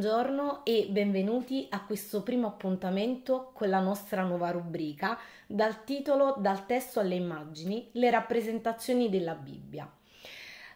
buongiorno e benvenuti a questo primo appuntamento con la nostra nuova rubrica dal titolo Dal testo alle immagini, le rappresentazioni della Bibbia.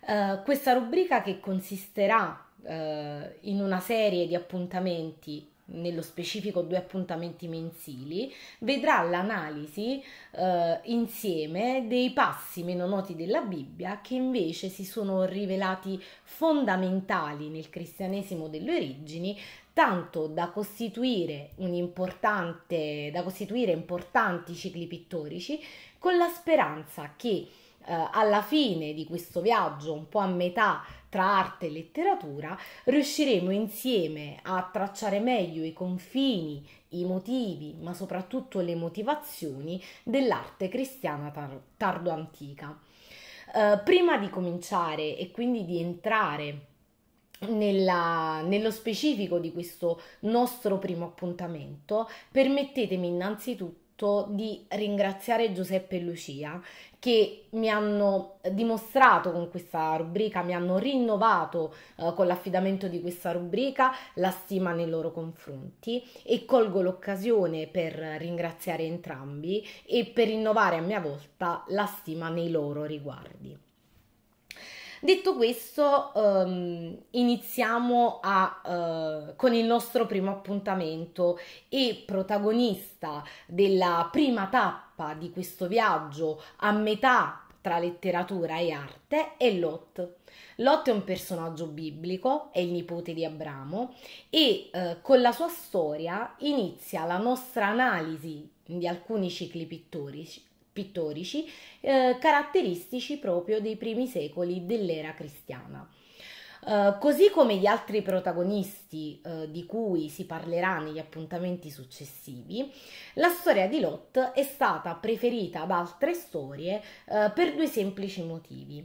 Uh, questa rubrica che consisterà uh, in una serie di appuntamenti nello specifico due appuntamenti mensili, vedrà l'analisi eh, insieme dei passi meno noti della Bibbia che invece si sono rivelati fondamentali nel cristianesimo delle origini, tanto da costituire, da costituire importanti cicli pittorici con la speranza che eh, alla fine di questo viaggio, un po' a metà tra arte e letteratura, riusciremo insieme a tracciare meglio i confini, i motivi, ma soprattutto le motivazioni dell'arte cristiana tar- tardo-antica. Eh, prima di cominciare e quindi di entrare nella, nello specifico di questo nostro primo appuntamento, permettetemi innanzitutto tutto di ringraziare Giuseppe e Lucia che mi hanno dimostrato con questa rubrica, mi hanno rinnovato eh, con l'affidamento di questa rubrica la stima nei loro confronti e colgo l'occasione per ringraziare entrambi e per rinnovare a mia volta la stima nei loro riguardi. Detto questo, um, iniziamo a, uh, con il nostro primo appuntamento e protagonista della prima tappa di questo viaggio a metà tra letteratura e arte è Lot. Lot è un personaggio biblico, è il nipote di Abramo e eh, con la sua storia inizia la nostra analisi di alcuni cicli pittorici, pittorici eh, caratteristici proprio dei primi secoli dell'era cristiana. Eh, così come gli altri protagonisti eh, di cui si parlerà negli appuntamenti successivi, la storia di Lot è stata preferita ad altre storie eh, per due semplici motivi.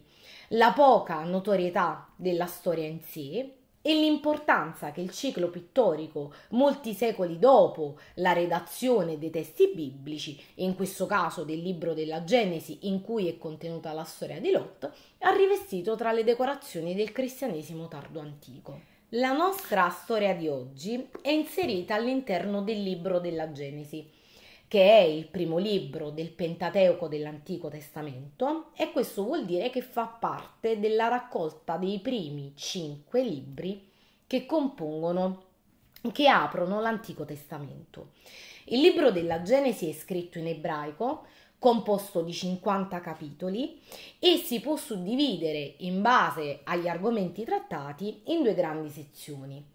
La poca notorietà della storia in sé, e l'importanza che il ciclo pittorico, molti secoli dopo la redazione dei testi biblici, in questo caso del libro della Genesi in cui è contenuta la storia di Lot, ha rivestito tra le decorazioni del cristianesimo tardo antico. La nostra storia di oggi è inserita all'interno del libro della Genesi che è il primo libro del Pentateuco dell'Antico Testamento e questo vuol dire che fa parte della raccolta dei primi cinque libri che compongono, che aprono l'Antico Testamento. Il libro della Genesi è scritto in ebraico, composto di 50 capitoli e si può suddividere in base agli argomenti trattati in due grandi sezioni.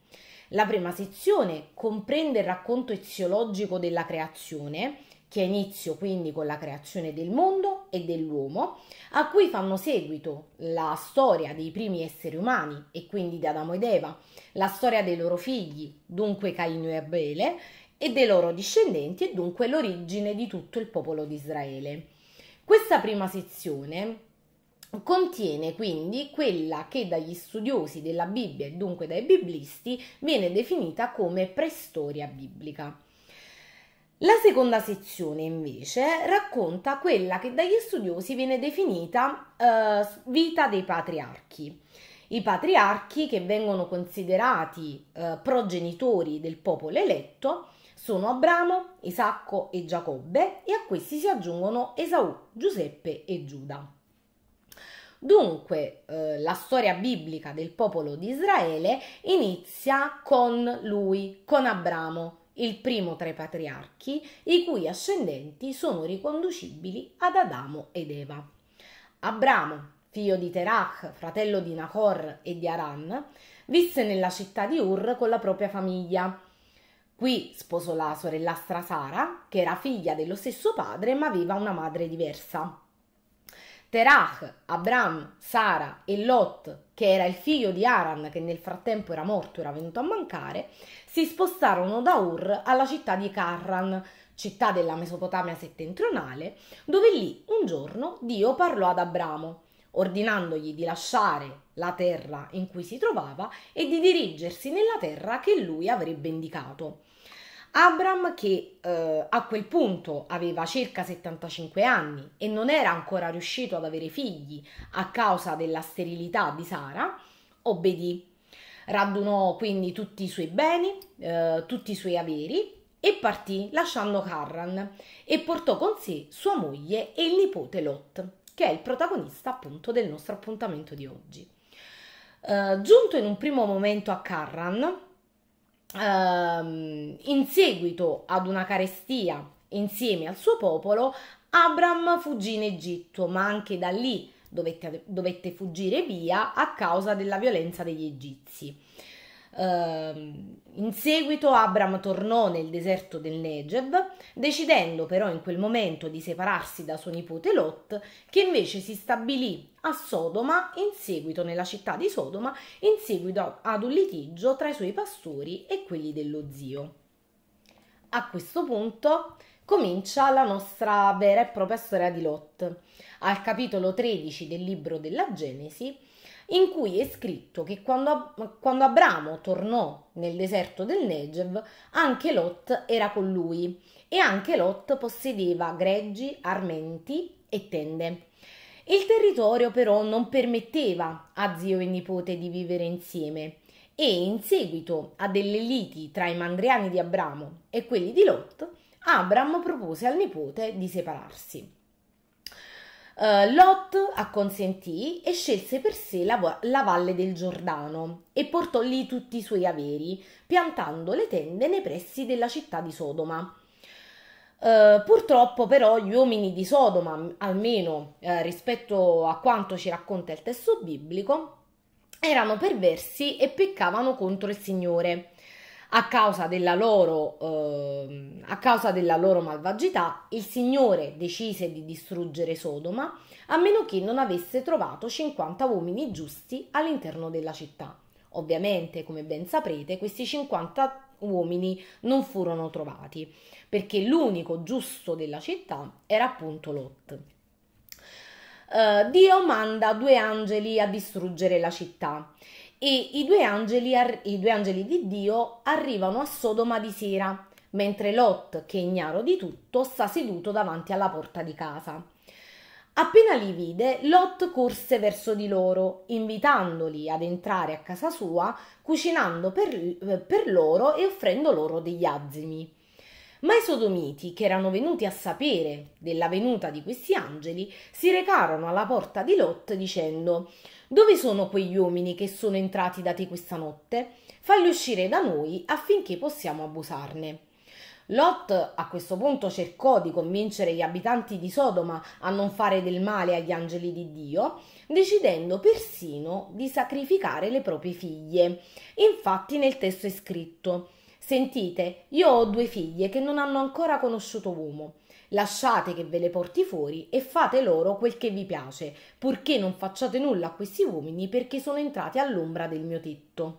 La prima sezione comprende il racconto eziologico della creazione, che ha inizio quindi con la creazione del mondo e dell'uomo, a cui fanno seguito la storia dei primi esseri umani e quindi di Adamo ed Eva, la storia dei loro figli, dunque Caino e Abele, e dei loro discendenti e dunque l'origine di tutto il popolo di Israele. Questa prima sezione Contiene quindi quella che dagli studiosi della Bibbia e dunque dai biblisti viene definita come preistoria biblica. La seconda sezione invece racconta quella che dagli studiosi viene definita eh, vita dei patriarchi. I patriarchi che vengono considerati eh, progenitori del popolo eletto sono Abramo, Isacco e Giacobbe e a questi si aggiungono Esaù, Giuseppe e Giuda. Dunque, eh, la storia biblica del popolo di Israele inizia con lui, con Abramo, il primo tra i patriarchi, i cui ascendenti sono riconducibili ad Adamo ed Eva. Abramo, figlio di Terach, fratello di Nahor e di Aran, visse nella città di Ur con la propria famiglia. Qui sposò la sorellastra Sara, che era figlia dello stesso padre ma aveva una madre diversa. Terach, Abram, Sara e Lot, che era il figlio di Aran che nel frattempo era morto e era venuto a mancare, si spostarono da Ur alla città di Carran, città della Mesopotamia settentrionale, dove lì un giorno Dio parlò ad Abramo, ordinandogli di lasciare la terra in cui si trovava e di dirigersi nella terra che lui avrebbe indicato. Abram che eh, a quel punto aveva circa 75 anni e non era ancora riuscito ad avere figli a causa della sterilità di Sara, obbedì. Radunò quindi tutti i suoi beni, eh, tutti i suoi averi e partì lasciando Carran e portò con sé sua moglie e il nipote Lot, che è il protagonista appunto del nostro appuntamento di oggi. Eh, giunto in un primo momento a Carran, ehm, in seguito ad una carestia insieme al suo popolo, Abram fuggì in Egitto, ma anche da lì dovette, dovette fuggire via a causa della violenza degli egizi. Uh, in seguito Abram tornò nel deserto del Negev, decidendo però in quel momento di separarsi da suo nipote Lot, che invece si stabilì a Sodoma, in seguito nella città di Sodoma, in seguito ad un litigio tra i suoi pastori e quelli dello zio. A questo punto comincia la nostra vera e propria storia di Lot. Al capitolo 13 del libro della Genesi in cui è scritto che quando, quando Abramo tornò nel deserto del Negev, anche Lot era con lui e anche Lot possedeva greggi, armenti e tende. Il territorio però non permetteva a zio e nipote di vivere insieme e in seguito a delle liti tra i mandriani di Abramo e quelli di Lot, Abramo propose al nipote di separarsi. Uh, Lot acconsentì e scelse per sé la, la, valle del Giordano e portò lì tutti i suoi averi, piantando le tende nei pressi della città di Sodoma. Uh, purtroppo però gli uomini di Sodoma, almeno uh, rispetto a quanto ci racconta il testo biblico, erano perversi e peccavano contro il Signore a causa della loro, eh, a causa della loro malvagità, il Signore decise di distruggere Sodoma, a meno che non avesse trovato 50 uomini giusti all'interno della città. Ovviamente, come ben saprete, questi 50 uomini non furono trovati, perché l'unico giusto della città era appunto Lot. Uh, Dio manda due angeli a distruggere la città e i due, angeli, i due angeli di Dio arrivano a Sodoma di sera, mentre Lot, che è ignaro di tutto, sta seduto davanti alla porta di casa. Appena li vide, Lot corse verso di loro, invitandoli ad entrare a casa sua, cucinando per, per loro e offrendo loro degli azimi. Ma i sodomiti, che erano venuti a sapere della venuta di questi angeli, si recarono alla porta di Lot dicendo dove sono quegli uomini che sono entrati da te questa notte? Fagli uscire da noi affinché possiamo abusarne. Lot a questo punto cercò di convincere gli abitanti di Sodoma a non fare del male agli angeli di Dio, decidendo persino di sacrificare le proprie figlie. Infatti nel testo è scritto Sentite, io ho due figlie che non hanno ancora conosciuto uomo lasciate che ve le porti fuori e fate loro quel che vi piace, purché non facciate nulla a questi uomini perché sono entrati all'ombra del mio tetto.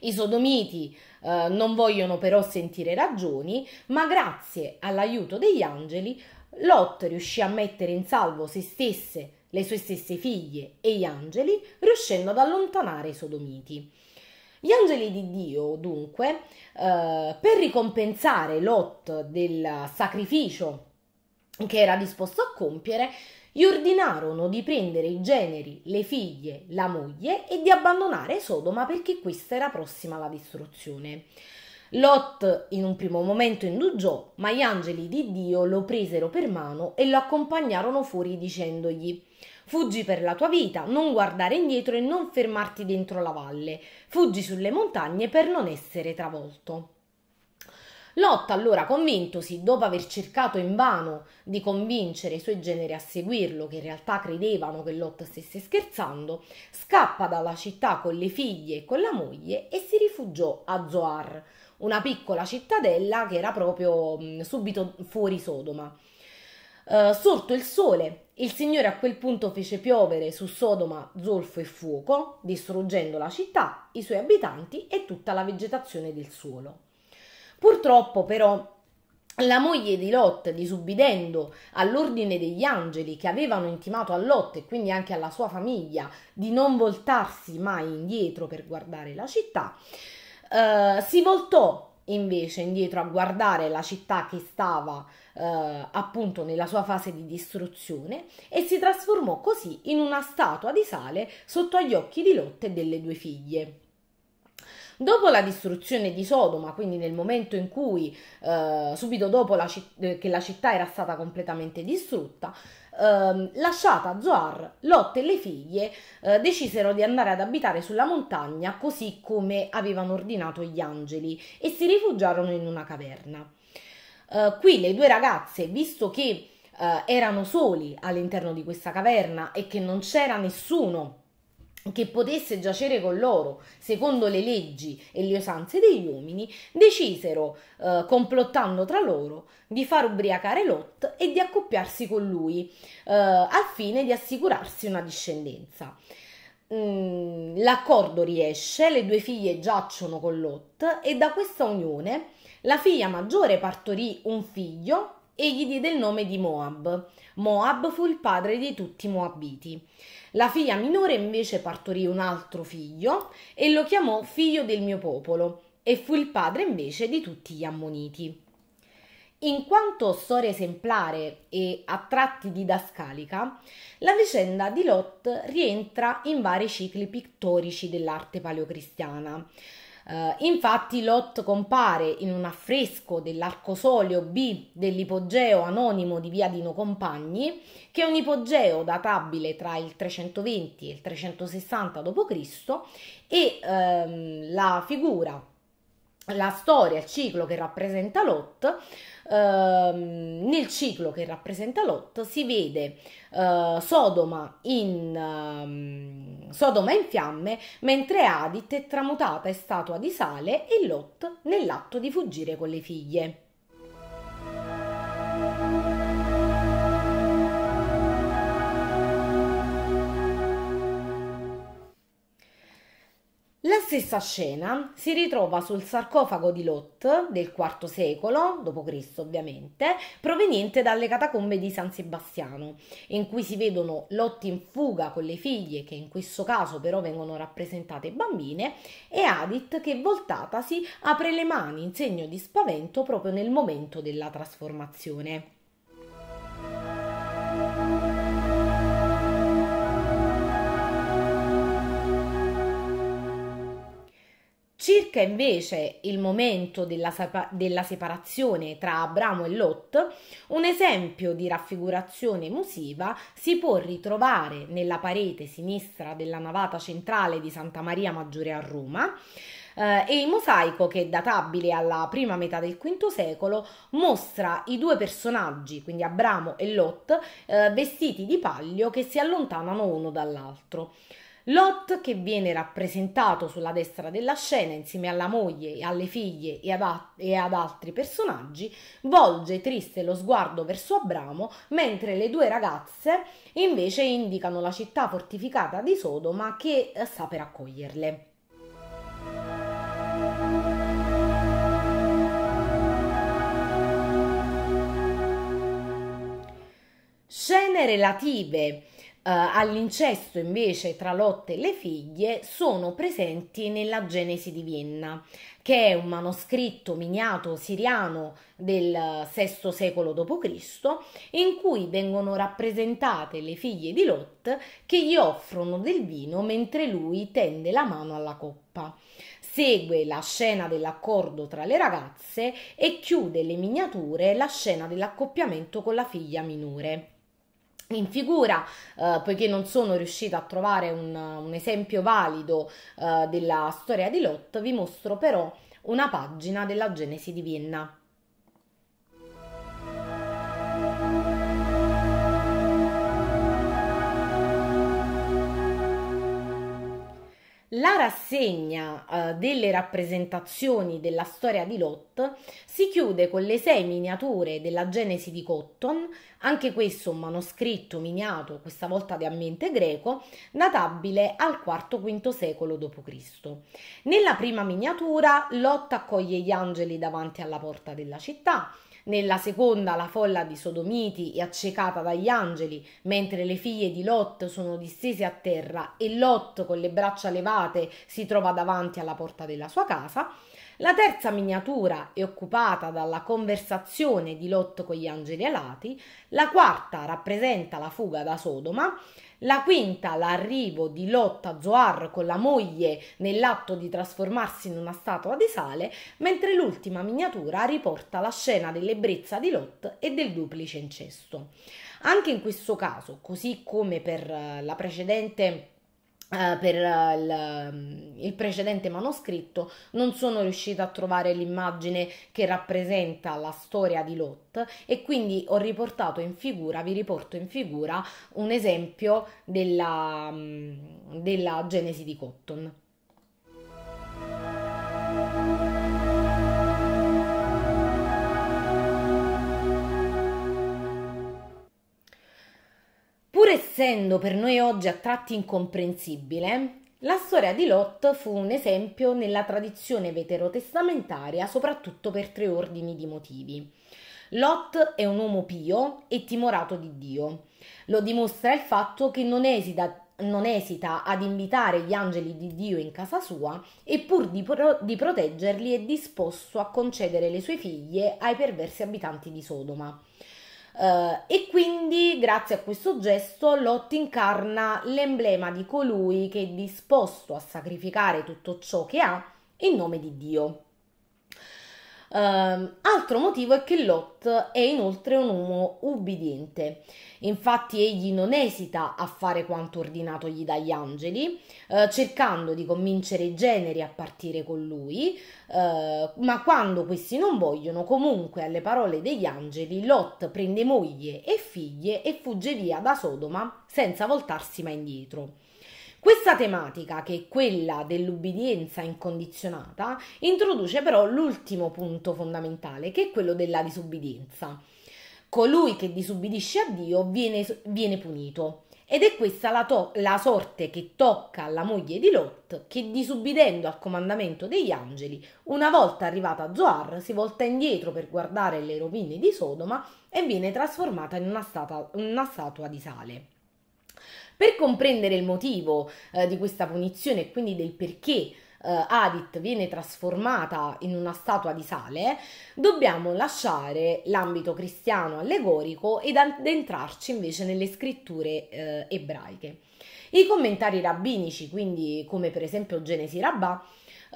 I sodomiti eh, non vogliono però sentire ragioni, ma grazie all'aiuto degli angeli Lot riuscì a mettere in salvo se stesse, le sue stesse figlie e gli angeli, riuscendo ad allontanare i sodomiti. Gli angeli di Dio, dunque, eh, per ricompensare Lot del sacrificio che era disposto a compiere, gli ordinarono di prendere i generi, le figlie, la moglie e di abbandonare Sodoma perché questa era prossima alla distruzione. Lot in un primo momento indugiò, ma gli angeli di Dio lo presero per mano e lo accompagnarono fuori dicendogli Fuggi per la tua vita, non guardare indietro e non fermarti dentro la valle. Fuggi sulle montagne per non essere travolto. Lot allora, convintosi, dopo aver cercato invano di convincere i suoi generi a seguirlo, che in realtà credevano che Lot stesse scherzando, scappa dalla città con le figlie e con la moglie e si rifugiò a Zoar, una piccola cittadella che era proprio mh, subito fuori Sodoma. Eh, sorto il sole, il Signore a quel punto fece piovere su Sodoma zolfo e fuoco, distruggendo la città, i suoi abitanti e tutta la vegetazione del suolo. Purtroppo però la moglie di Lot, disubbidendo all'ordine degli angeli che avevano intimato a Lot e quindi anche alla sua famiglia di non voltarsi mai indietro per guardare la città, eh, si voltò invece indietro a guardare la città che stava eh, appunto nella sua fase di distruzione e si trasformò così in una statua di sale sotto agli occhi di Lotte e delle due figlie. Dopo la distruzione di Sodoma, quindi nel momento in cui, eh, subito dopo la eh, che la città era stata completamente distrutta, ehm, lasciata Zoar, Lotte e le figlie eh, decisero di andare ad abitare sulla montagna così come avevano ordinato gli angeli e si rifugiarono in una caverna. Eh, qui le due ragazze, visto che eh, erano soli all'interno di questa caverna e che non c'era nessuno che potesse giacere con loro, secondo le leggi e le usanze degli uomini, decisero, eh, complottando tra loro, di far ubriacare Lot e di accoppiarsi con lui, eh, al fine di assicurarsi una discendenza. Mm, l'accordo riesce, le due figlie giacciono con Lot e da questa unione la figlia maggiore partorì un figlio e gli diede il nome di Moab. Moab fu il padre di tutti i Moabiti. La figlia minore invece partorì un altro figlio e lo chiamò figlio del mio popolo e fu il padre invece di tutti gli ammoniti. In quanto storia esemplare e a tratti didascalica, la vicenda di Lot rientra in vari cicli pittorici dell'arte paleocristiana, eh, infatti Lot compare in un affresco dell'arcosolio B dell'ipogeo anonimo di Viadino Compagni, che è un ipogeo databile tra il 320 e il 360 d.C. e ehm, la figura la storia, il ciclo che rappresenta Lot, ehm, nel ciclo che rappresenta Lot si vede eh, Sodoma, in, ehm, Sodoma, in, fiamme, mentre Adit è tramutata in statua di sale e Lot nell'atto di fuggire con le figlie. stessa scena si ritrova sul sarcofago di Lot del IV secolo d.C., ovviamente, proveniente dalle catacombe di San Sebastiano, in cui si vedono Lot in fuga con le figlie, che in questo caso però vengono rappresentate bambine, e Adit che voltatasi apre le mani in segno di spavento proprio nel momento della trasformazione. Circa invece il momento della, della separazione tra Abramo e Lot, un esempio di raffigurazione musiva si può ritrovare nella parete sinistra della navata centrale di Santa Maria Maggiore a Roma, Uh, e il mosaico, che è databile alla prima metà del V secolo, mostra i due personaggi, quindi Abramo e Lot, uh, vestiti di paglio che si allontanano uno dall'altro. Lot che viene rappresentato sulla destra della scena insieme alla moglie, alle figlie e ad, a- e ad altri personaggi, volge triste lo sguardo verso Abramo, mentre le due ragazze invece indicano la città fortificata di Sodoma che eh, sta per accoglierle. Scene relative eh, all'incesto invece tra Lotte e le figlie sono presenti nella Genesi di Vienna, che è un manoscritto miniato siriano del VI eh, secolo d.C., in cui vengono rappresentate le figlie di Lot che gli offrono del vino mentre lui tende la mano alla coppa. Segue la scena dell'accordo tra le ragazze e chiude le miniature la scena dell'accoppiamento con la figlia minore in figura, eh, poiché non sono riuscita a trovare un, un esempio valido eh, della storia di Lot, vi mostro però una pagina della Genesi di Vienna. La rassegna eh, delle rappresentazioni della storia di Lot si chiude con le sei miniature della Genesi di Cotton, anche questo un manoscritto miniato, questa volta di ambiente greco, databile al IV-V secolo d.C. Nella prima miniatura Lot accoglie gli angeli davanti alla porta della città, nella seconda la folla di sodomiti è accecata dagli angeli, mentre le figlie di Lot sono distese a terra e Lot con le braccia levate si trova davanti alla porta della sua casa. La terza miniatura è occupata dalla conversazione di Lot con gli angeli alati, la quarta rappresenta la fuga da Sodoma, la quinta l'arrivo di Lot a Zoar con la moglie nell'atto di trasformarsi in una statua di sale, mentre l'ultima miniatura riporta la scena dell'ebbrezza di Lot e del duplice incesto. Anche in questo caso, così come per eh, la precedente eh, per eh, il, mm, il, precedente manoscritto non sono riuscita a trovare l'immagine che rappresenta la storia di Lot e quindi ho riportato in figura, vi riporto in figura un esempio della, mm, della Genesi di Cotton. essendo per noi oggi a tratti incomprensibile, la storia di Lot fu un esempio nella tradizione veterotestamentaria, soprattutto per tre ordini di motivi. Lot è un uomo pio e timorato di Dio. Lo dimostra il fatto che non esita, non esita ad invitare gli angeli di Dio in casa sua e pur di, pro, di proteggerli è disposto a concedere le sue figlie ai perversi abitanti di Sodoma. Uh, e quindi grazie a questo gesto Lot incarna l'emblema di colui che è disposto a sacrificare tutto ciò che ha in nome di Dio. Um, altro motivo è che Lot è inoltre un uomo ubbidiente, infatti egli non esita a fare quanto ordinato gli dagli angeli, uh, cercando di convincere i generi a partire con lui, uh, ma quando questi non vogliono, comunque alle parole degli angeli, Lot prende moglie e figlie e fugge via da Sodoma senza voltarsi mai indietro. Questa tematica, che è quella dell'ubbidienza incondizionata, introduce però l'ultimo punto fondamentale, che è quello della disubbidienza. Colui che disubbidisce a Dio viene, viene punito. Ed è questa la, to- la sorte che tocca alla moglie di Lot, che disubbidendo al comandamento degli angeli, una volta arrivata a Zoar, si volta indietro per guardare le rovine di Sodoma e viene trasformata in una, stata- una statua di sale. Per comprendere il motivo eh, di questa punizione e quindi del perché Uh, Adit viene trasformata in una statua di sale, dobbiamo lasciare l'ambito cristiano allegorico ed addentrarci invece nelle scritture uh, ebraiche. I commentari rabbinici, quindi come per esempio Genesi Rabbah,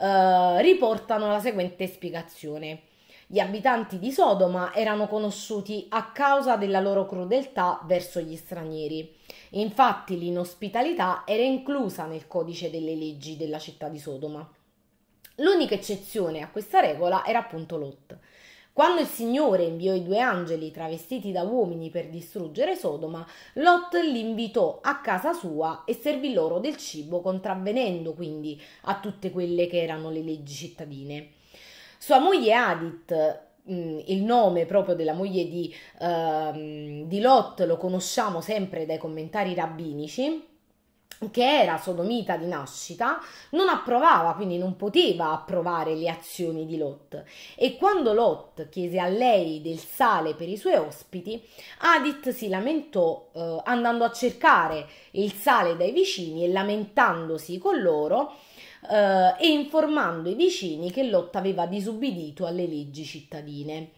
eh, uh, riportano la seguente spiegazione. Gli abitanti di Sodoma erano conosciuti a causa della loro crudeltà verso gli stranieri. Infatti l'inospitalità era inclusa nel codice delle leggi della città di Sodoma. L'unica eccezione a questa regola era appunto Lot. Quando il Signore inviò i due angeli travestiti da uomini per distruggere Sodoma, Lot li invitò a casa sua e servì loro del cibo, contravvenendo quindi a tutte quelle che erano le leggi cittadine. Sua moglie Adit, mm, il nome proprio della moglie di, uh, di Lot lo conosciamo sempre dai commentari rabbinici che era sodomita di nascita, non approvava, quindi non poteva approvare le azioni di Lot. E quando Lot chiese a lei del sale per i suoi ospiti, Adit si lamentò eh, andando a cercare il sale dai vicini e lamentandosi con loro eh, e informando i vicini che Lotta aveva disubbidito alle leggi cittadine.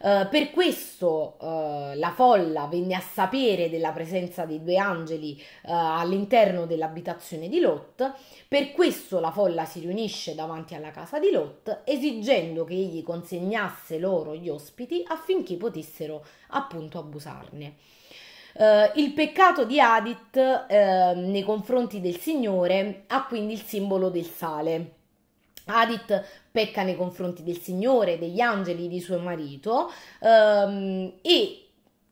Uh, per questo uh, la folla venne a sapere della presenza dei due angeli uh, all'interno dell'abitazione di Lot, per questo la folla si riunisce davanti alla casa di Lot esigendo che egli consegnasse loro gli ospiti affinché potessero appunto abusarne. Eh, il peccato di Adit eh, nei confronti del Signore ha quindi il simbolo del sale. Adit pecca nei confronti del Signore, degli angeli, di suo marito ehm, e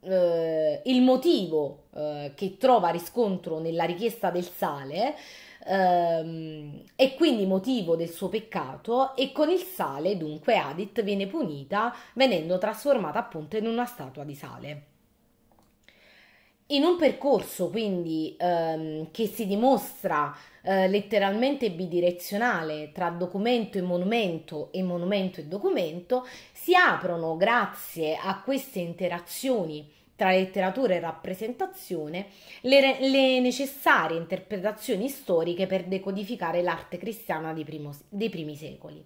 eh, il motivo eh, che trova riscontro nella richiesta del sale ehm, è quindi motivo del suo peccato e con il sale dunque Adit viene punita venendo trasformata appunto in una statua di sale in un percorso quindi ehm, che si dimostra eh, letteralmente bidirezionale tra documento e monumento e monumento e documento, si aprono grazie a queste interazioni tra letteratura e rappresentazione le, le necessarie interpretazioni storiche per decodificare l'arte cristiana dei, primo, dei primi secoli.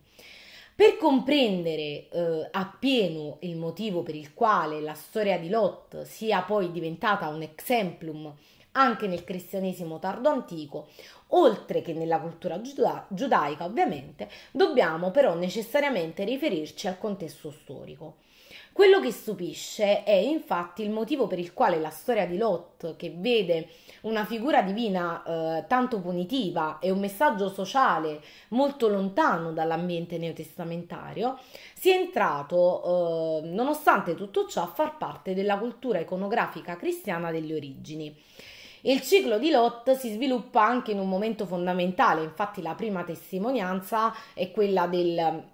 Per comprendere eh, appieno il motivo per il quale la storia di Lot sia poi diventata un exemplum anche nel cristianesimo tardo antico, oltre che nella cultura giuda- giudaica ovviamente, dobbiamo però necessariamente riferirci al contesto storico. Quello che stupisce è infatti il motivo per il quale la storia di Lot, che vede una figura divina eh, tanto punitiva e un messaggio sociale molto lontano dall'ambiente neotestamentario, sia entrato, eh, nonostante tutto ciò, a far parte della cultura iconografica cristiana delle origini. Il ciclo di Lot si sviluppa anche in un momento fondamentale, infatti la prima testimonianza è quella del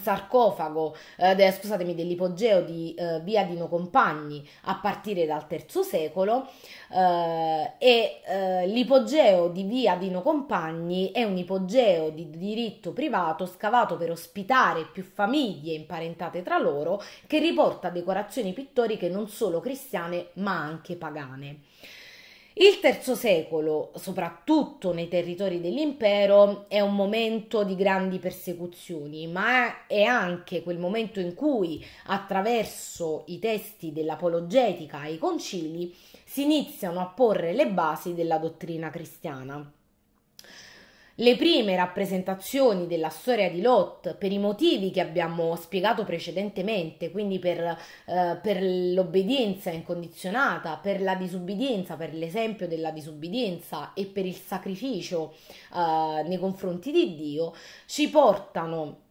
sarcofago, eh, de, scusatemi, dell'ipogeo di eh, Via Dino Compagni a partire dal III secolo eh, e eh, l'ipogeo di Via Dino Compagni è un ipogeo di diritto privato scavato per ospitare più famiglie imparentate tra loro che riporta decorazioni pittoriche non solo cristiane ma anche pagane. Il terzo secolo, soprattutto nei territori dell'impero, è un momento di grandi persecuzioni, ma è anche quel momento in cui, attraverso i testi dell'apologetica e i concili, si iniziano a porre le basi della dottrina cristiana. Le prime rappresentazioni della storia di Lot, per i motivi che abbiamo spiegato precedentemente, quindi per, eh, per l'obbedienza incondizionata, per la disubbidienza, per l'esempio della disubbidienza e per il sacrificio eh, nei confronti di Dio, ci portano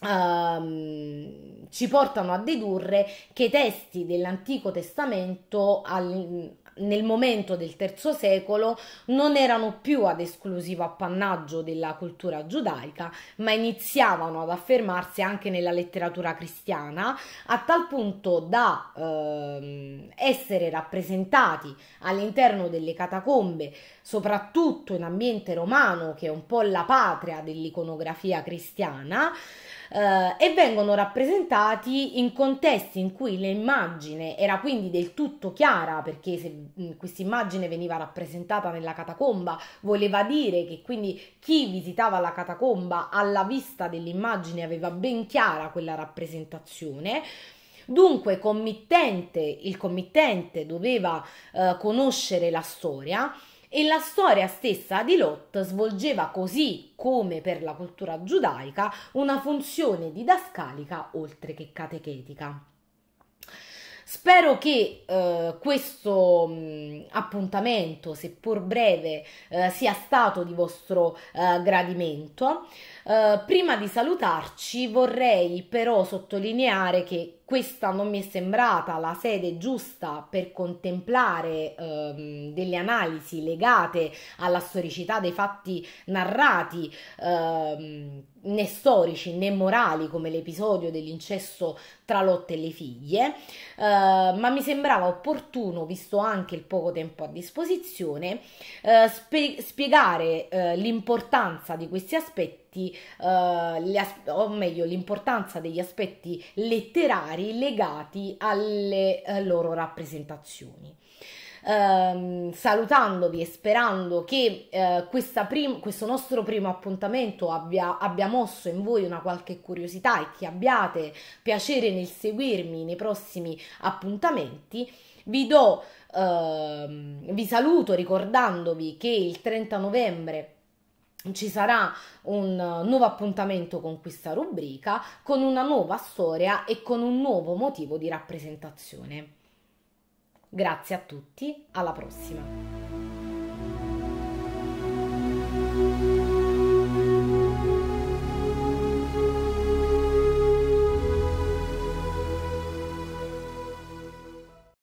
Uh, ci portano a dedurre che i testi dell'Antico Testamento al, nel momento del III secolo non erano più ad esclusivo appannaggio della cultura giudaica, ma iniziavano ad affermarsi anche nella letteratura cristiana, a tal punto da ehm, essere rappresentati all'interno delle catacombe, soprattutto in ambiente romano, che è un po' la patria dell'iconografia cristiana eh, e vengono rappresentati in contesti in cui l'immagine era quindi del tutto chiara, perché se mm, questa immagine veniva rappresentata nella catacomba, voleva dire che quindi chi visitava la catacomba alla vista dell'immagine aveva ben chiara quella rappresentazione. Dunque committente, il committente doveva eh, conoscere la storia e la storia stessa di Lot svolgeva così come per la cultura giudaica una funzione didascalica oltre che catechetica. Spero che eh, questo mh, mm, appuntamento, seppur breve, eh, sia stato di vostro eh, gradimento. Eh, prima di salutarci vorrei però sottolineare che questa non mi è sembrata la sede giusta per contemplare ehm, delle analisi legate alla storicità dei fatti narrati, ehm, né storici né morali come l'episodio dell'incesso tra Lotte e le figlie, eh, ma mi sembrava opportuno, visto anche il poco tempo a disposizione, eh, spie spiegare eh, l'importanza di questi aspetti aspetti, eh, as- o meglio l'importanza degli aspetti letterari legati alle eh, loro rappresentazioni. Um, salutandovi e sperando che uh, prim- questo nostro primo appuntamento abbia, abbia, mosso in voi una qualche curiosità e che abbiate piacere nel seguirmi nei prossimi appuntamenti. Vi, do, uh, vi saluto ricordandovi che il 30 novembre ci sarà un nuovo appuntamento con questa rubrica, con una nuova storia e con un nuovo motivo di rappresentazione. Grazie a tutti, alla prossima!